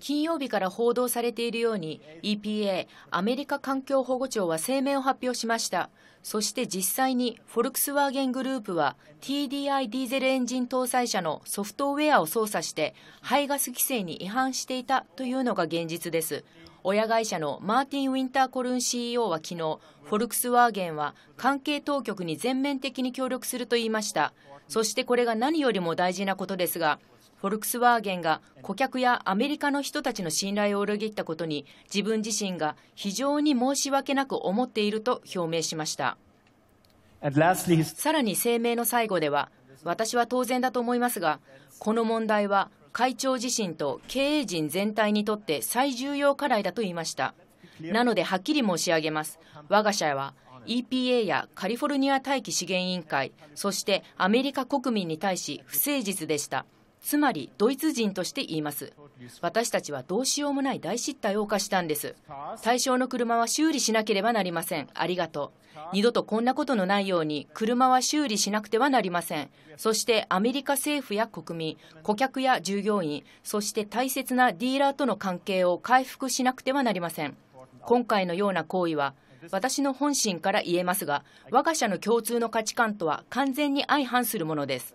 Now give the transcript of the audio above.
金曜日から報道されているように EPA= アメリカ環境保護庁は声明を発表しましたそして実際にフォルクスワーゲングループは TDI ディーゼルエンジン搭載車のソフトウェアを操作して排ガス規制に違反していたというのが現実です親会社のマーティン・ウィンターコルン CEO は昨日フォルクスワーゲンは関係当局に全面的に協力すると言いましたそしてこれが何よりも大事なことですがフォルクスワーゲンが顧客やアメリカの人たちの信頼を裏切ったことに自分自身が非常に申し訳なく思っていると表明しましたさらに声明の最後では私は当然だと思いますがこの問題は会長自身と経営陣全体にとって最重要課題だと言いましたなのではっきり申し上げます我が社は EPA やカリフォルニア大気資源委員会そしてアメリカ国民に対し不誠実でしたつまりドイツ人として言います。私たちはどうしようもない大失態を犯したんです。対象の車は修理しなければなりません。ありがとう。二度とこんなことのないように、車は修理しなくてはなりません。そしてアメリカ政府や国民、顧客や従業員、そして大切なディーラーとの関係を回復しなくてはなりません。今回のような行為は、私の本心から言えますが、我が社の共通の価値観とは完全に相反するものです。